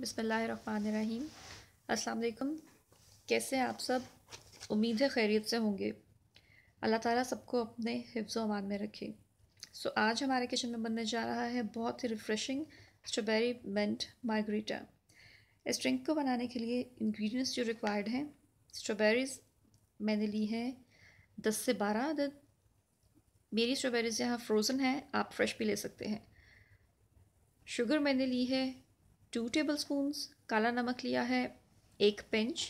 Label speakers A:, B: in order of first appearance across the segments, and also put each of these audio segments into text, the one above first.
A: बिसमीम अस्सलाम कैसे आप सब उम्मीद है खैरियत से होंगे अल्लाह ताला सबको अपने हिफ्ज़ अमान में रखे सो so, आज हमारे किचन में बनने जा रहा है बहुत ही रिफ़्रेशिंग स्ट्रॉबेरी मेंट मार्गरीटा इस ड्रिंक को बनाने के लिए इंग्रेडिएंट्स जो रिक्वायर्ड हैं स्ट्रॉबेरीज़ मैंने ली हैं दस से बारह अदद मेरी स्ट्रॉबेरीज़ यहाँ फ्रोज़न हैं आप फ्रेश भी ले सकते हैं शुगर मैंने ली है टू टेबल स्पून काला नमक लिया है एक पिंच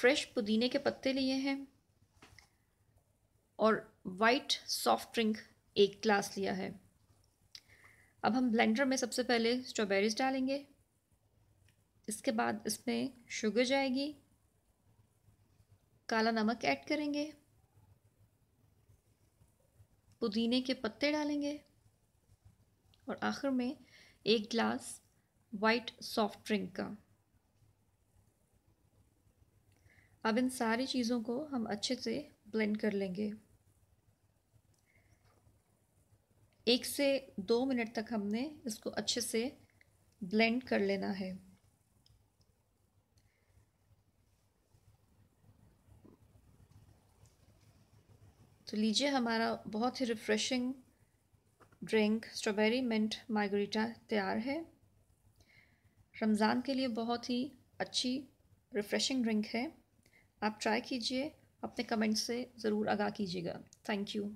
A: फ्रेश पुदीने के पत्ते लिए हैं और वाइट सॉफ्ट ड्रिंक एक ग्लास लिया है अब हम ब्लेंडर में सबसे पहले स्ट्रॉबेरीज डालेंगे इसके बाद इसमें शुगर जाएगी काला नमक ऐड करेंगे पुदीने के पत्ते डालेंगे और आखिर में एक ग्लास वाइट सॉफ्ट ड्रिंक का अब इन सारी चीज़ों को हम अच्छे से ब्लेंड कर लेंगे एक से दो मिनट तक हमने इसको अच्छे से ब्लेंड कर लेना है तो लीजिए हमारा बहुत ही refreshing drink strawberry mint margarita तैयार है रमज़ान के लिए बहुत ही अच्छी रिफ़्रेशिंग ड्रिंक है आप ट्राई कीजिए अपने कमेंट से ज़रूर आगाह कीजिएगा थैंक यू